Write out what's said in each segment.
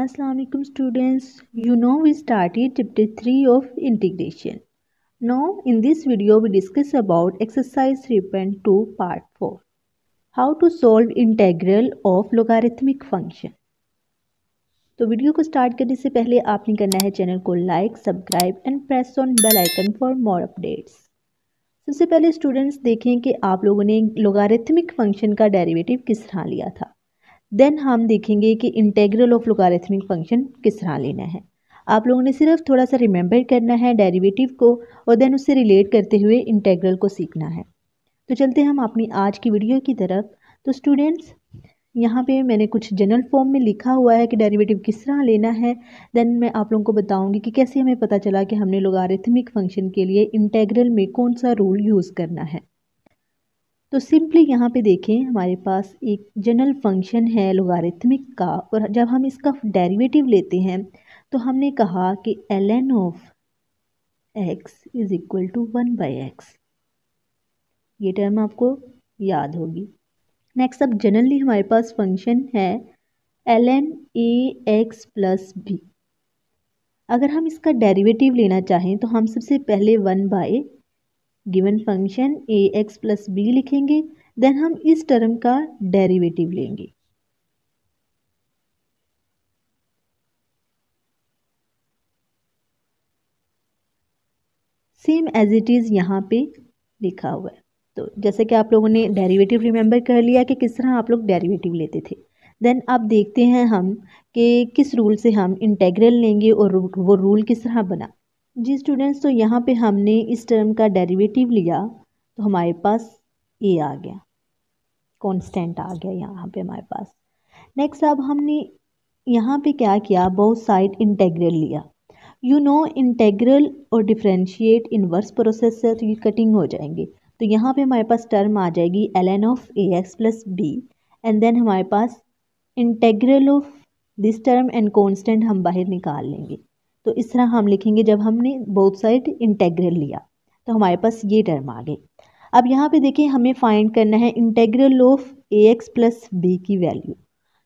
Assalamualaikum students, you know we started chapter 3 of integration. Now in this video we discuss about exercise 3.2 part 4. How to solve integral of logarithmic function. तो video को start करने से पहले आपने करना है channel को like subscribe and press on bell icon for more updates सबसे पहले स्टूडेंट्स देखें कि आप लोगों ने लोगारिथमिक फंक्शन का डेरिवेटिव किस तरह लिया था देन हम देखेंगे कि इंटेग्रल ऑफ लोगारिथमिक फंक्शन किस तरह लेना है आप लोगों ने सिर्फ थोड़ा सा रिमेंबर करना है डेरिवेटिव को और देन उससे रिलेट करते हुए इंटेग्रल को सीखना है तो चलते हम अपनी आज की वीडियो की तरफ तो स्टूडेंट्स यहाँ पे मैंने कुछ जनरल फॉर्म में लिखा हुआ है कि डेरिवेटिव किस तरह लेना है देन मैं आप लोगों को बताऊंगी कि कैसे हमें पता चला कि हमने लोगारिथमिक फंक्शन के लिए इंटेग्रल में कौन सा रूल यूज़ करना है तो सिंपली यहाँ पे देखें हमारे पास एक जनरल फंक्शन है लोगारिथमिक का और जब हम इसका डेरिवेटिव लेते हैं तो हमने कहा कि L N of X is equal to one by X ये टर्म आपको याद होगी नेक्स्ट अब जनरली हमारे पास फंक्शन है L N A X plus B अगर हम इसका डेरिवेटिव लेना चाहें तो हम सबसे पहले one by given function A X plus B लिखेंगे देन हम इस टर्म का डेरिवेटिव लेंगे सेम एज इट इज़ यहाँ पे लिखा हुआ है तो जैसे कि आप लोगों ने डेरिवेटिव रिमेंबर कर लिया कि किस तरह आप लोग डेरिवेटिव लेते थे देन आप देखते हैं हम कि किस रूल से हम इंटेग्रल लेंगे और वो रूल किस तरह बना जी स्टूडेंट्स तो यहाँ पे हमने इस टर्म का डेरिवेटिव लिया तो हमारे पास ए आ गया कांस्टेंट आ गया यहाँ पे हमारे पास नेक्स्ट अब हमने यहाँ पे क्या किया बहुत साइड इंटेग्रल लिया यू नो इंटेग्रल और डिफ्रेंशिएट इनवर्स प्रोसेस से तो ये कटिंग हो जाएंगे तो यहाँ पे हमारे पास टर्म आ जाएगी L N of A X plus B and then हमारे पास integral of this term and constant हम बाहर निकाल लेंगे तो इस तरह हम लिखेंगे जब हमने बोथ साइड इंटेग्रल लिया तो हमारे पास ये टर्म आ गई अब यहाँ पे देखिए हमें फाइंड करना है integral of A X plus B की वैल्यू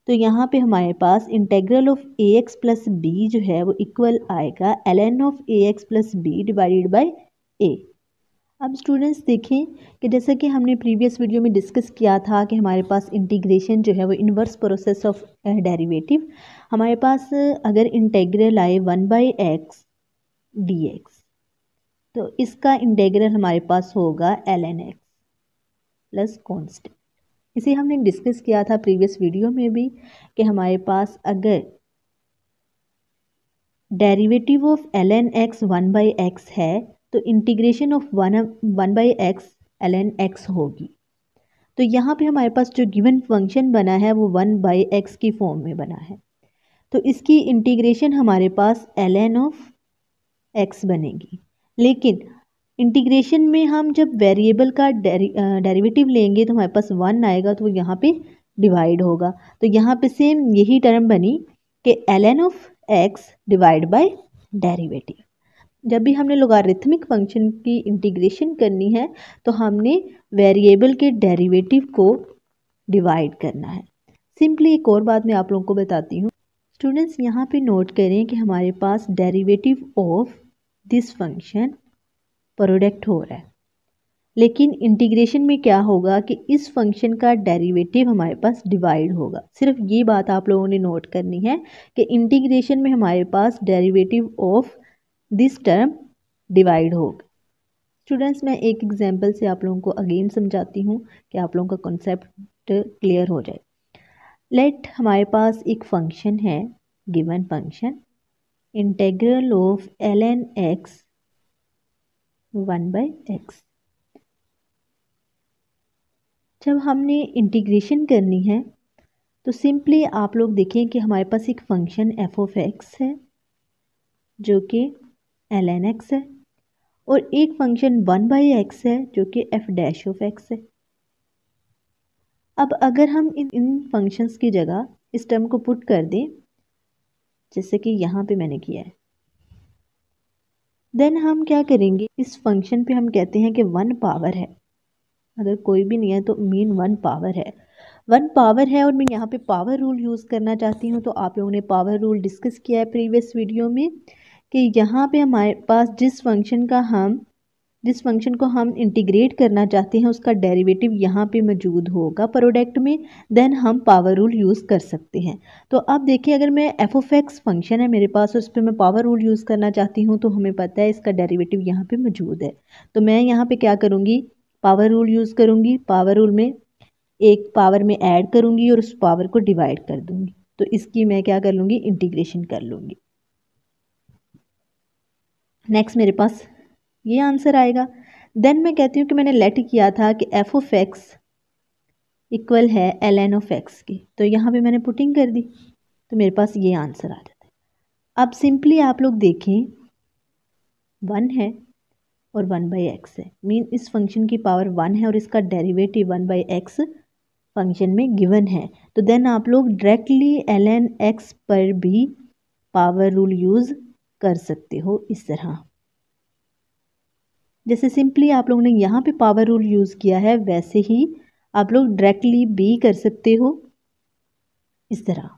तो यहाँ पे हमारे पास integral of A X plus B जो है वो इक्वल आएगा L N of A X plus B divided by A अब स्टूडेंट्स देखें कि जैसे कि हमने प्रीवियस वीडियो में डिस्कस किया था कि हमारे पास इंटीग्रेशन जो है वो इन्वर्स प्रोसेस ऑफ डेरिवेटिव हमारे पास eh, अगर इंटेग्रल आए one by X D X तो इसका इंटेग्रल हमारे पास होगा L N X plus constant इसे हमने डिस्कस किया था प्रीवियस वीडियो में भी कि हमारे पास अगर derivative of L N X one by X है तो integration of one one by X L N X होगी तो यहाँ पे हमारे पास जो गिवन फंक्शन बना है वो वन बाई एक्स की फॉर्म में बना है तो इसकी इंटीग्रेशन हमारे पास एल एन ऑफ एक्स बनेगी लेकिन इंटीग्रेशन में हम जब वेरिएबल का डेरिवेटिव लेंगे तो हमारे पास वन आएगा तो वो यहाँ पर डिवाइड होगा तो यहाँ पे सेम यही टर्म बनी कि L N of X divide by derivative जब भी हमने लोगारिथमिक फंक्शन की इंटीग्रेशन करनी है तो हमने वेरिएबल के डेरिवेटिव को डिवाइड करना है सिंपली एक और बात मैं आप लोगों को बताती हूँ स्टूडेंट्स यहाँ पे नोट करें कि हमारे पास derivative of this function product हो रहा है लेकिन इंटीग्रेशन में क्या होगा कि इस फंक्शन का डेरिवेटिव हमारे पास डिवाइड होगा सिर्फ ये बात आप लोगों ने नोट करनी है कि इंटीग्रेशन में हमारे पास derivative of this term divide होगा स्टूडेंट्स मैं एक एग्जांपल से आप लोगों को अगेन समझाती हूँ कि आप लोगों का कॉन्सेप्ट क्लियर हो जाए लेट हमारे पास एक फंक्शन है given function integral of L N X one by X जब हमने इंटीग्रेशन करनी है तो सिंपली आप लोग देखें कि हमारे पास एक फंक्शन एफ ऑफ एक्स है जो कि एल एन एक्स है और एक फंक्शन वन बाई एक्स है जो कि एफ डैश ऑफ एक्स है अब अगर हम इन इन फंक्शंस की जगह इस टर्म को पुट कर दें जैसे कि यहाँ पे मैंने किया है देन हम क्या करेंगे इस फंक्शन पे हम कहते हैं कि वन पावर है अगर कोई भी नहीं है तो मीन वन पावर है वन पावर है और मैं यहाँ पे पावर रूल यूज़ करना चाहती हूँ तो आप लोगों ने पावर रूल डिस्कस किया है प्रीवियस वीडियो में कि यहाँ पे हमारे पास जिस फंक्शन का हम जिस फंक्शन को हम इंटीग्रेट करना चाहते हैं उसका डेरिवेटिव यहाँ पे मौजूद होगा प्रोडक्ट में देन हम पावर रूल यूज़ कर सकते हैं तो अब देखिए अगर मैं एफ ऑफ एक्स फंक्शन है मेरे पास उस पर मैं पावर रूल यूज़ करना चाहती हूँ तो हमें पता है इसका डेरिवेटिव यहाँ पे मौजूद है तो मैं यहाँ पे क्या करूँगी पावर रूल यूज़ करूँगी पावर रूल में एक पावर में ऐड करूँगी और उस पावर को डिवाइड कर दूँगी तो इसकी मैं क्या कर लूँगी इंटीग्रेशन कर लूँगी नेक्स्ट मेरे पास ये आंसर आएगा देन मैं कहती हूँ कि मैंने लेट किया था कि एफ ओ एक्स इक्वल है एल एन ओ एक्स की तो यहाँ पे मैंने पुटिंग कर दी तो मेरे पास ये आंसर आ जाता है अब सिंपली आप लोग देखें वन है और वन बाई एक्स है मीन इस फंक्शन की पावर वन है और इसका derivative one by X function में गिवन है तो देन आप लोग डायरेक्टली एल एन एक्स पर भी पावर रूल यूज़ कर सकते हो इस तरह जैसे सिंपली आप लोगों ने यहाँ पे पावर रूल यूज़ किया है वैसे ही आप लोग डायरेक्टली भी कर सकते हो इस तरह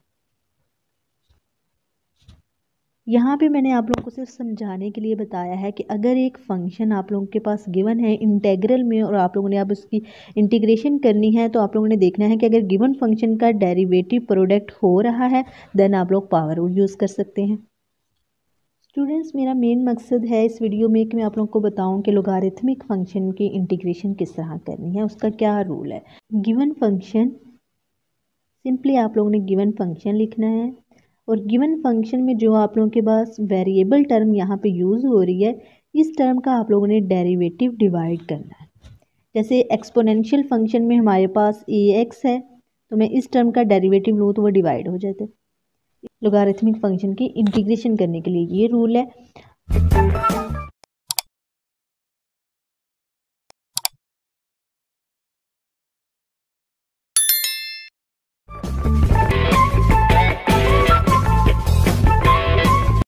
यहाँ पे मैंने आप लोगों को सिर्फ समझाने के लिए बताया है कि अगर एक फंक्शन आप लोगों के पास गिवन है इंटेग्रल में और आप लोगों ने अब उसकी इंटीग्रेशन करनी है तो आप लोगों ने देखना है कि अगर गिवन फंक्शन का डेरिवेटिव प्रोडक्ट हो रहा है देन आप लोग पावर रूल यूज़ कर सकते हैं स्टूडेंट्स मेरा मेन मकसद है इस वीडियो में कि मैं आप लोगों को बताऊं कि लोगारिथमिक फंक्शन की इंटीग्रेशन किस तरह करनी है उसका क्या रूल है गिवन फंक्शन सिंपली आप लोगों ने गिवन फंक्शन लिखना है और गिवन फंक्शन में जो आप लोगों के पास वेरिएबल टर्म यहाँ पे यूज़ हो रही है इस टर्म का आप लोगों ने डेरीवेटिव डिवाइड करना है जैसे एक्सपोनेंशियल फंक्शन में हमारे पास ए एक्स है तो मैं इस टर्म का डेरीवेटिव लूँ तो वो डिवाइड हो जाता है लोगारिथमिक फंक्शन की इंटीग्रेशन करने के लिए ये रूल है